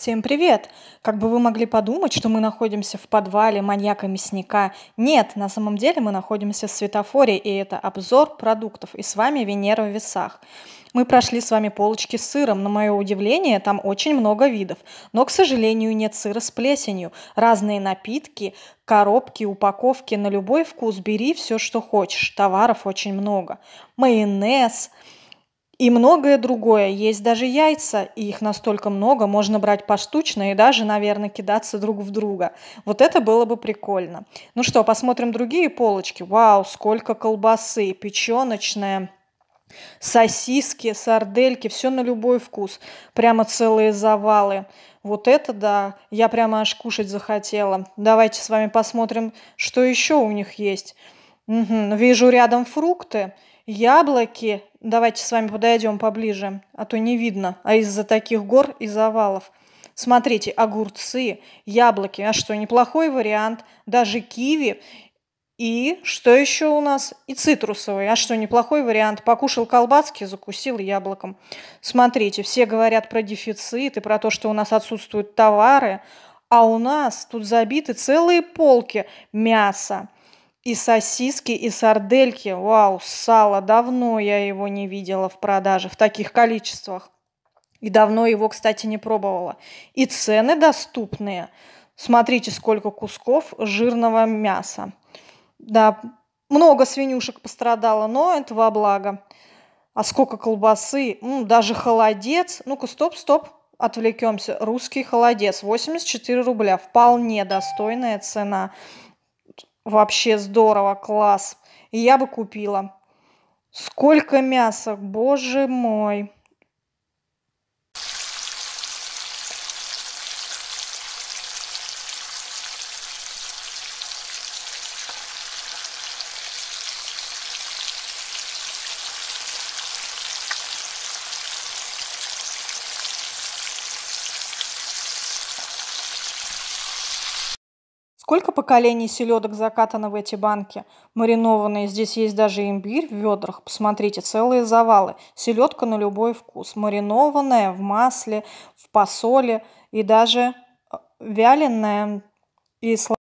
Всем привет! Как бы вы могли подумать, что мы находимся в подвале маньяка-мясника. Нет, на самом деле мы находимся в светофоре, и это обзор продуктов. И с вами Венера в весах. Мы прошли с вами полочки с сыром. На мое удивление, там очень много видов. Но, к сожалению, нет сыра с плесенью. Разные напитки, коробки, упаковки. На любой вкус бери все, что хочешь. Товаров очень много. Майонез, майонез и многое другое. Есть даже яйца, и их настолько много, можно брать поштучно и даже, наверное, кидаться друг в друга. Вот это было бы прикольно. Ну что, посмотрим другие полочки. Вау, сколько колбасы, печеночная, сосиски, сардельки, все на любой вкус. Прямо целые завалы. Вот это да, я прямо аж кушать захотела. Давайте с вами посмотрим, что еще у них есть. Угу, вижу рядом фрукты яблоки. Давайте с вами подойдем поближе, а то не видно. А из-за таких гор и завалов. Смотрите, огурцы, яблоки. А что, неплохой вариант. Даже киви. И что еще у нас? И цитрусовый. А что, неплохой вариант. Покушал колбаски, закусил яблоком. Смотрите, все говорят про дефицит и про то, что у нас отсутствуют товары. А у нас тут забиты целые полки мяса, и сосиски, и сардельки. Вау, сало. Давно я его не видела в продаже в таких количествах. И давно его, кстати, не пробовала. И цены доступные. Смотрите, сколько кусков жирного мяса. Да, много свинюшек пострадало, но это во благо. А сколько колбасы, М, даже холодец. Ну-ка, стоп, стоп, отвлекемся. Русский холодец, 84 рубля, вполне достойная цена. Вообще здорово, класс. я бы купила. Сколько мяса, боже мой. Сколько поколений селедок закатано в эти банки? Маринованные, здесь есть даже имбирь в ведрах. Посмотрите, целые завалы. Селедка на любой вкус. Маринованная, в масле, в посоле и даже э, вяленая и сладкая.